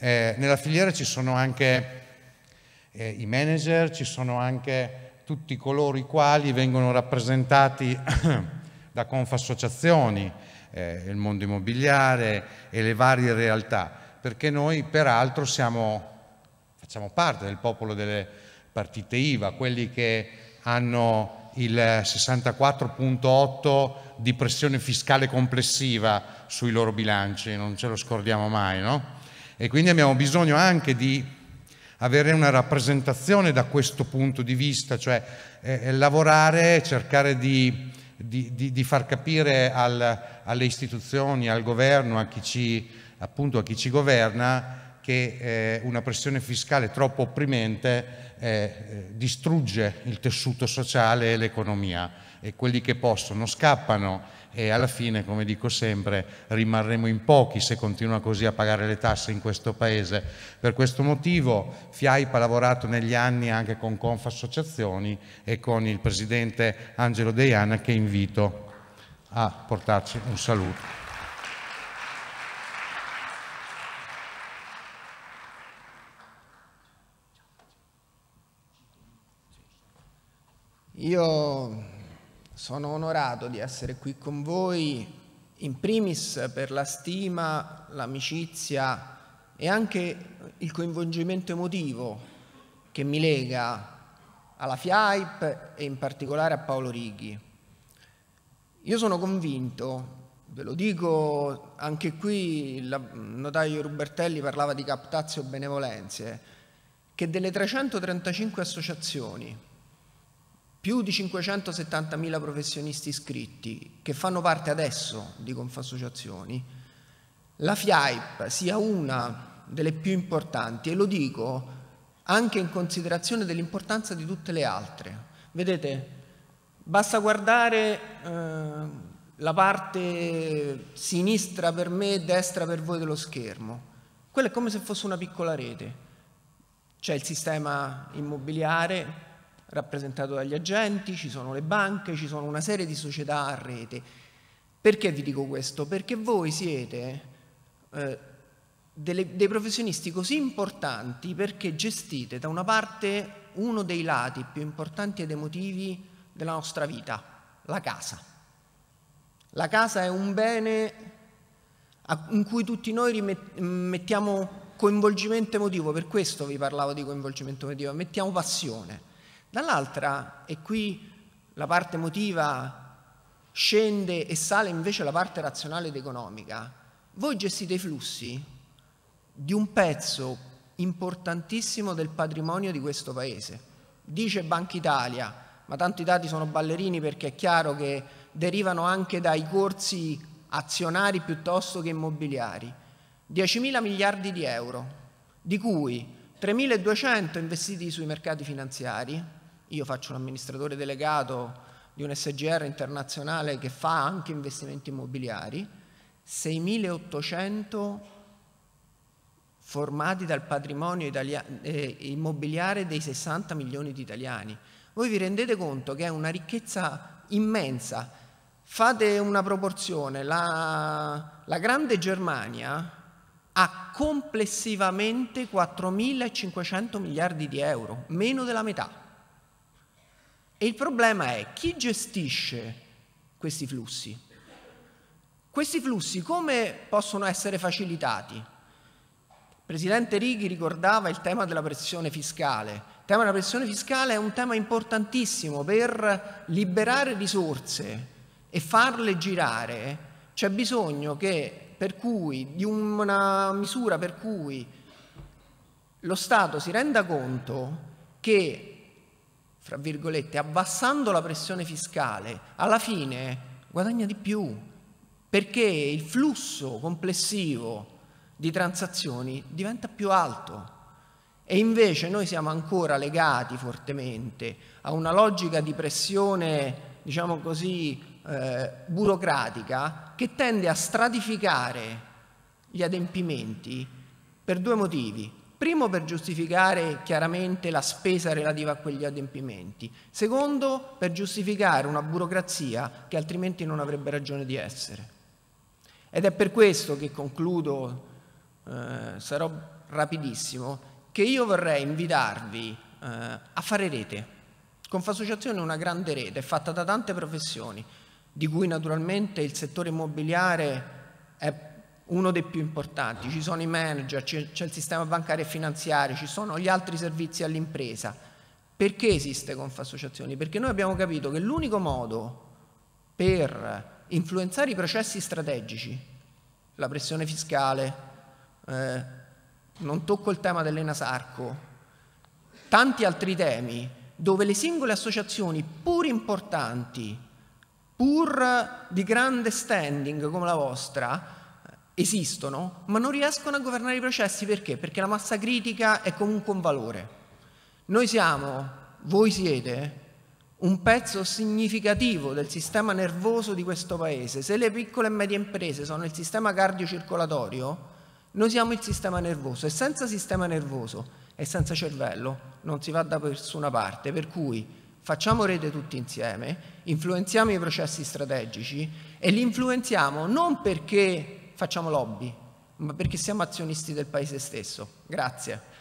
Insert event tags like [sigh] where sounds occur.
Eh, nella filiera ci sono anche eh, i manager, ci sono anche tutti coloro i quali vengono rappresentati [coughs] da confassociazioni, eh, il mondo immobiliare e le varie realtà, perché noi peraltro siamo, facciamo parte del popolo delle partite IVA, quelli che hanno il 64.8 di pressione fiscale complessiva sui loro bilanci, non ce lo scordiamo mai, no? E quindi abbiamo bisogno anche di avere una rappresentazione da questo punto di vista, cioè eh, eh, lavorare, cercare di, di, di, di far capire al, alle istituzioni, al governo, a chi ci, appunto, a chi ci governa, che eh, una pressione fiscale troppo opprimente eh, eh distrugge il tessuto sociale e l'economia e quelli che possono scappano e alla fine, come dico sempre, rimarremo in pochi se continua così a pagare le tasse in questo Paese. Per questo motivo FIAIP ha lavorato negli anni anche con Confassociazioni e con il Presidente Angelo Deiana che invito a portarci un saluto. Io sono onorato di essere qui con voi, in primis per la stima, l'amicizia e anche il coinvolgimento emotivo che mi lega alla FIAIP e in particolare a Paolo Righi. Io sono convinto, ve lo dico anche qui, il notaio Rubertelli parlava di captazio benevolenze, che delle 335 associazioni più di 570.000 professionisti iscritti che fanno parte adesso di Confassociazioni, la FIAIP sia una delle più importanti e lo dico anche in considerazione dell'importanza di tutte le altre. Vedete, basta guardare eh, la parte sinistra per me e destra per voi dello schermo. Quella è come se fosse una piccola rete. C'è il sistema immobiliare, rappresentato dagli agenti, ci sono le banche, ci sono una serie di società a rete. Perché vi dico questo? Perché voi siete eh, delle, dei professionisti così importanti perché gestite da una parte uno dei lati più importanti ed emotivi della nostra vita, la casa. La casa è un bene in cui tutti noi mettiamo coinvolgimento emotivo, per questo vi parlavo di coinvolgimento emotivo, mettiamo passione. Dall'altra, e qui la parte emotiva scende e sale invece la parte razionale ed economica, voi gestite i flussi di un pezzo importantissimo del patrimonio di questo Paese. Dice Banca Italia, ma tanto i dati sono ballerini perché è chiaro che derivano anche dai corsi azionari piuttosto che immobiliari. 10 mila miliardi di euro, di cui 3.200 investiti sui mercati finanziari, io faccio l'amministratore delegato di un SGR internazionale che fa anche investimenti immobiliari, 6.800 formati dal patrimonio eh, immobiliare dei 60 milioni di italiani. Voi vi rendete conto che è una ricchezza immensa. Fate una proporzione, la, la grande Germania ha complessivamente 4.500 miliardi di euro, meno della metà. E il problema è chi gestisce questi flussi? Questi flussi come possono essere facilitati? Il Presidente Righi ricordava il tema della pressione fiscale. Il tema della pressione fiscale è un tema importantissimo per liberare risorse e farle girare. C'è bisogno che, per cui, di una misura per cui lo Stato si renda conto che fra virgolette, abbassando la pressione fiscale, alla fine guadagna di più, perché il flusso complessivo di transazioni diventa più alto. E invece noi siamo ancora legati fortemente a una logica di pressione, diciamo così, eh, burocratica che tende a stratificare gli adempimenti per due motivi. Primo per giustificare chiaramente la spesa relativa a quegli adempimenti, secondo per giustificare una burocrazia che altrimenti non avrebbe ragione di essere. Ed è per questo che concludo, eh, sarò rapidissimo, che io vorrei invitarvi eh, a fare rete. Confassociazione è una grande rete, è fatta da tante professioni, di cui naturalmente il settore immobiliare è uno dei più importanti, ci sono i manager, c'è il sistema bancario e finanziario, ci sono gli altri servizi all'impresa. Perché esiste Confassociazioni? Perché noi abbiamo capito che l'unico modo per influenzare i processi strategici, la pressione fiscale, eh, non tocco il tema dell'Enasarco, tanti altri temi dove le singole associazioni, pur importanti, pur di grande standing come la vostra, esistono, ma non riescono a governare i processi perché? Perché la massa critica è comunque un valore. Noi siamo, voi siete, un pezzo significativo del sistema nervoso di questo paese. Se le piccole e medie imprese sono il sistema cardiocircolatorio, noi siamo il sistema nervoso e senza sistema nervoso e senza cervello non si va da nessuna parte, per cui facciamo rete tutti insieme, influenziamo i processi strategici e li influenziamo non perché facciamo lobby, ma perché siamo azionisti del paese stesso. Grazie.